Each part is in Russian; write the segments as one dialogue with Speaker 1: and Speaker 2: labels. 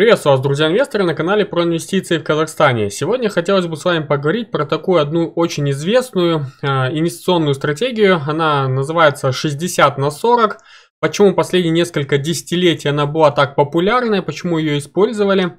Speaker 1: Приветствую вас, друзья инвесторы, на канале про инвестиции в Казахстане. Сегодня хотелось бы с вами поговорить про такую одну очень известную э, инвестиционную стратегию. Она называется 60 на 40. Почему последние несколько десятилетий она была так популярная, почему ее использовали,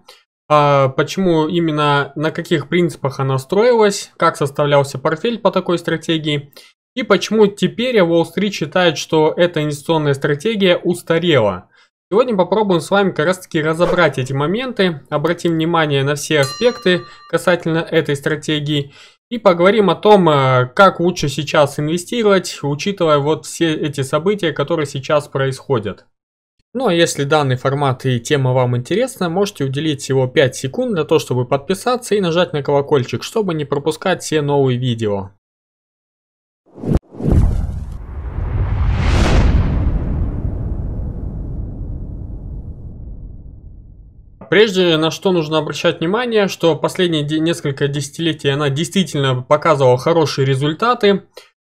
Speaker 1: э, почему именно на каких принципах она строилась, как составлялся портфель по такой стратегии. И почему теперь Wall Street считает, что эта инвестиционная стратегия устарела. Сегодня попробуем с вами как раз таки разобрать эти моменты, обратим внимание на все аспекты касательно этой стратегии и поговорим о том, э, как лучше сейчас инвестировать, учитывая вот все эти события, которые сейчас происходят. Ну а если данный формат и тема вам интересна, можете уделить всего 5 секунд для того, чтобы подписаться и нажать на колокольчик, чтобы не пропускать все новые видео. Прежде на что нужно обращать внимание, что последние несколько десятилетий она действительно показывала хорошие результаты.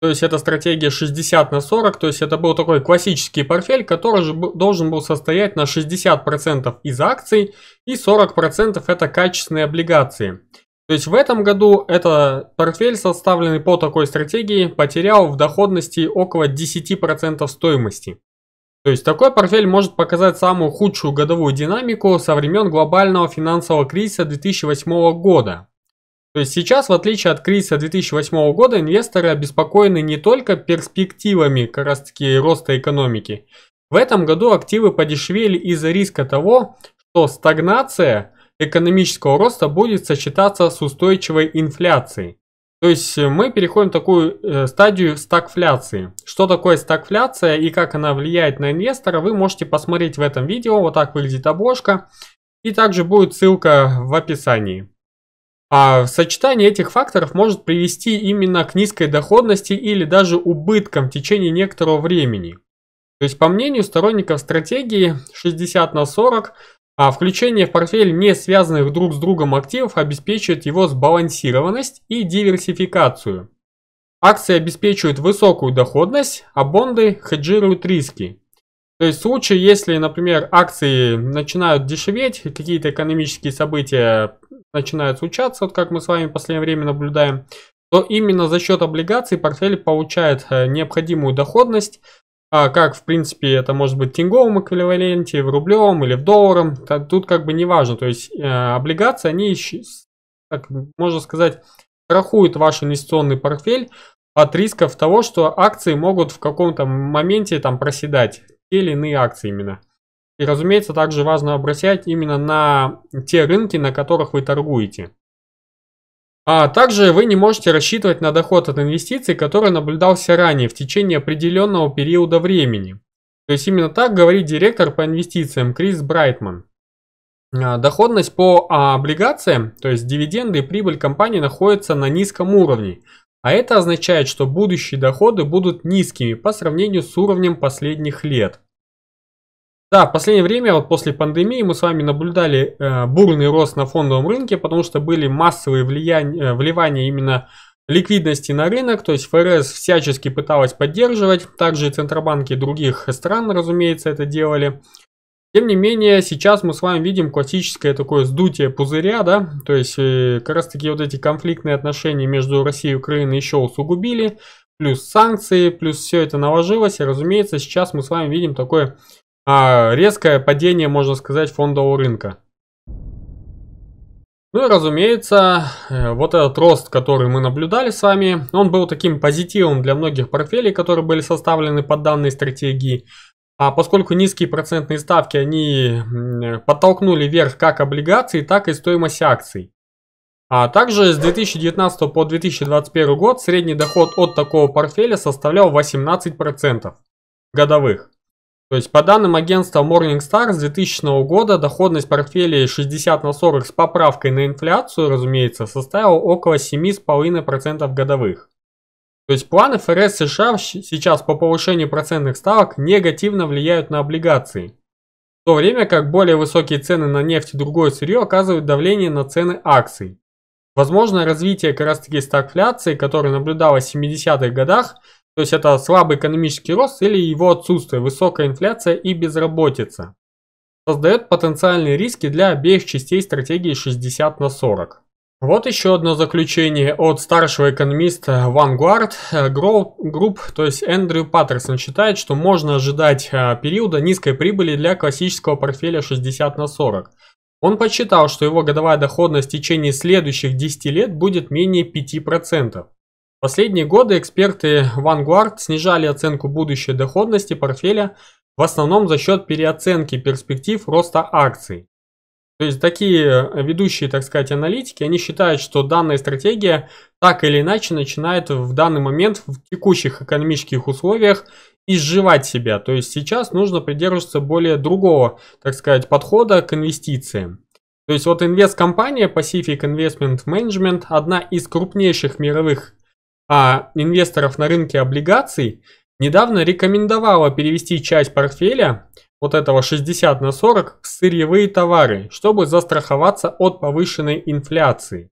Speaker 1: То есть это стратегия 60 на 40, то есть это был такой классический портфель, который же должен был состоять на 60% из акций и 40% это качественные облигации. То есть в этом году этот портфель, составленный по такой стратегии, потерял в доходности около 10% стоимости. То есть такой портфель может показать самую худшую годовую динамику со времен глобального финансового кризиса 2008 года. То есть сейчас, в отличие от кризиса 2008 года, инвесторы обеспокоены не только перспективами как раз таки роста экономики. В этом году активы подешевели из-за риска того, что стагнация экономического роста будет сочетаться с устойчивой инфляцией. То есть э, мы переходим в такую э, стадию стагфляции. Что такое стагфляция и как она влияет на инвестора, вы можете посмотреть в этом видео. Вот так выглядит обложка. И также будет ссылка в описании. А сочетание этих факторов может привести именно к низкой доходности или даже убыткам в течение некоторого времени. То есть по мнению сторонников стратегии 60 на 40 а включение в портфель не связанных друг с другом активов обеспечивает его сбалансированность и диверсификацию. Акции обеспечивают высокую доходность, а бонды хеджируют риски. То есть в случае, если, например, акции начинают дешеветь, какие-то экономические события начинают случаться, вот как мы с вами в последнее время наблюдаем, то именно за счет облигаций портфель получает э, необходимую доходность, а как, в принципе, это может быть в тинговом эквиваленте, в рублевом или в долларом, тут как бы не важно. То есть э, облигации, они, так можно сказать, страхуют ваш инвестиционный портфель от рисков того, что акции могут в каком-то моменте там проседать, те или иные акции именно. И, разумеется, также важно обращать именно на те рынки, на которых вы торгуете. А также вы не можете рассчитывать на доход от инвестиций, который наблюдался ранее в течение определенного периода времени. То есть именно так говорит директор по инвестициям Крис Брайтман. А, доходность по а, облигациям, то есть дивиденды и прибыль компании находятся на низком уровне. А это означает, что будущие доходы будут низкими по сравнению с уровнем последних лет. Да, в последнее время, вот после пандемии, мы с вами наблюдали э, бурный рост на фондовом рынке, потому что были массовые влияния, э, вливания именно ликвидности на рынок, то есть ФРС всячески пыталась поддерживать, также и центробанки других стран, разумеется, это делали. Тем не менее, сейчас мы с вами видим классическое такое сдутие пузыря, да, то есть э, как раз таки вот эти конфликтные отношения между Россией и Украиной еще усугубили, плюс санкции, плюс все это наложилось, и разумеется, сейчас мы с вами видим такое а, резкое падение, можно сказать, фондового рынка. Ну и разумеется, э, вот этот рост, который мы наблюдали с вами, он был таким позитивом для многих портфелей, которые были составлены под данной стратегии. А поскольку низкие процентные ставки, они э, подтолкнули вверх как облигации, так и стоимость акций. А также с 2019 по 2021 год средний доход от такого портфеля составлял 18% годовых. То есть по данным агентства Morningstar с 2000 года доходность портфелей 60 на 40 с поправкой на инфляцию, разумеется, составила около 7,5% годовых. То есть планы ФРС США сейчас по повышению процентных ставок негативно влияют на облигации, в то время как более высокие цены на нефть и другое сырье оказывают давление на цены акций. Возможно, развитие как раз таки стагфляции, которая наблюдалась в 70-х годах, то есть это слабый экономический рост или его отсутствие, высокая инфляция и безработица. Создает потенциальные риски для обеих частей стратегии 60 на 40. Вот еще одно заключение от старшего экономиста Vanguard э, Group, то есть Эндрю Паттерсон считает, что можно ожидать э, периода низкой прибыли для классического портфеля 60 на 40. Он подсчитал, что его годовая доходность в течение следующих 10 лет будет менее 5%. Последние годы эксперты Vanguard снижали оценку будущей доходности портфеля в основном за счет переоценки перспектив роста акций. То есть такие ведущие, так сказать, аналитики, они считают, что данная стратегия так или иначе начинает в данный момент в текущих экономических условиях изживать себя. То есть сейчас нужно придерживаться более другого, так сказать, подхода к инвестициям. То есть вот инвесткомпания Pacific Investment Management, одна из крупнейших мировых а инвесторов на рынке облигаций недавно рекомендовала перевести часть портфеля, вот этого 60 на 40, в сырьевые товары, чтобы застраховаться от повышенной инфляции.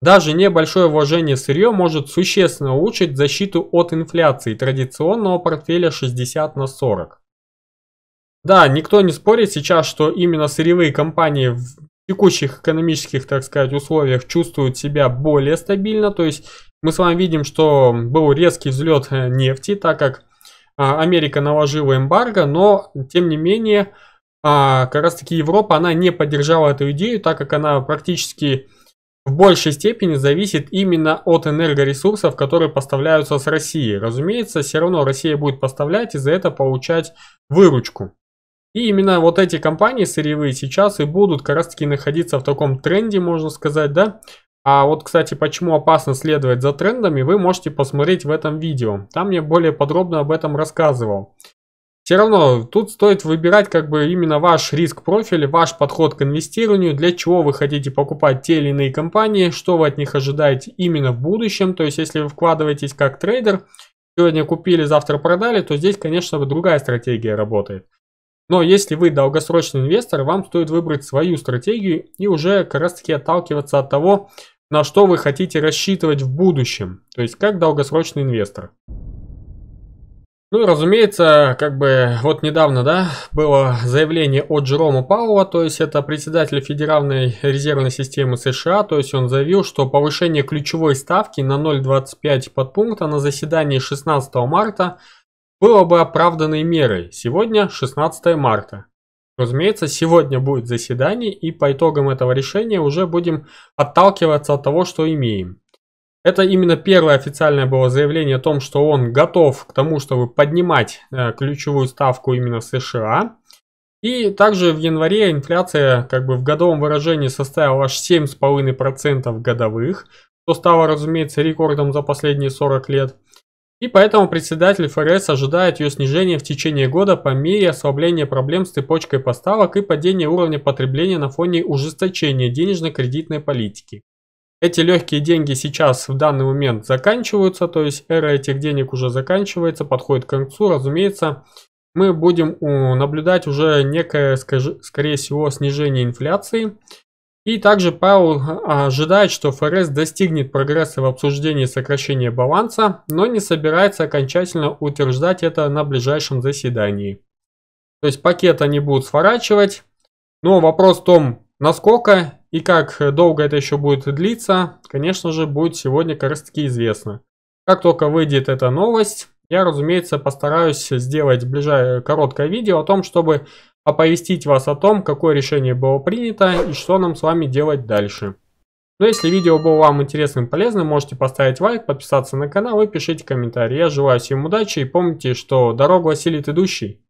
Speaker 1: Даже небольшое вложение в сырье может существенно улучшить защиту от инфляции традиционного портфеля 60 на 40. Да, никто не спорит сейчас, что именно сырьевые компании в текущих экономических, так сказать, условиях чувствуют себя более стабильно, то есть мы с вами видим, что был резкий взлет э, нефти, так как а, Америка наложила эмбарго, но тем не менее а, как раз таки Европа, она не поддержала эту идею, так как она практически в большей степени зависит именно от энергоресурсов, которые поставляются с России. Разумеется, все равно Россия будет поставлять и за это получать выручку. И именно вот эти компании сырьевые сейчас и будут как раз таки находиться в таком тренде, можно сказать, да, а вот, кстати, почему опасно следовать за трендами, вы можете посмотреть в этом видео. Там я более подробно об этом рассказывал. Все равно тут стоит выбирать как бы именно ваш риск профиль, ваш подход к инвестированию, для чего вы хотите покупать те или иные компании, что вы от них ожидаете именно в будущем. То есть если вы вкладываетесь как трейдер, сегодня купили, завтра продали, то здесь, конечно, другая стратегия работает. Но если вы долгосрочный инвестор, вам стоит выбрать свою стратегию и уже как раз таки отталкиваться от того, на что вы хотите рассчитывать в будущем, то есть как долгосрочный инвестор. Ну и разумеется, как бы вот недавно, да, было заявление от Джерома Пауэлла, то есть это председатель Федеральной резервной системы США, то есть он заявил, что повышение ключевой ставки на 0,25 подпункта на заседании 16 марта – было бы оправданной мерой. Сегодня 16 марта. Разумеется, сегодня будет заседание, и по итогам этого решения уже будем отталкиваться от того, что имеем. Это именно первое официальное было заявление о том, что он готов к тому, чтобы поднимать э, ключевую ставку именно в США. И также в январе инфляция как бы в годовом выражении составила аж 7,5% годовых, что стало, разумеется, рекордом за последние 40 лет. И поэтому председатель ФРС ожидает ее снижения в течение года по мере ослабления проблем с цепочкой поставок и падения уровня потребления на фоне ужесточения денежно-кредитной политики. Эти легкие деньги сейчас в данный момент заканчиваются, то есть эра этих денег уже заканчивается, подходит к концу, разумеется. Мы будем наблюдать уже некое, скорее всего, снижение инфляции. И также Павел а, ожидает, что ФРС достигнет прогресса в обсуждении сокращения баланса, но не собирается окончательно утверждать это на ближайшем заседании. То есть пакет они будут сворачивать, но вопрос в том, насколько и как долго это еще будет длиться, конечно же, будет сегодня как раз таки известно. Как только выйдет эта новость, я, разумеется, постараюсь сделать ближайшее короткое видео о том, чтобы оповестить вас о том, какое решение было принято и что нам с вами делать дальше. Но ну, если видео было вам интересным и полезным, можете поставить лайк, подписаться на канал и пишите комментарии. Я желаю всем удачи и помните, что дорогу осилит идущий.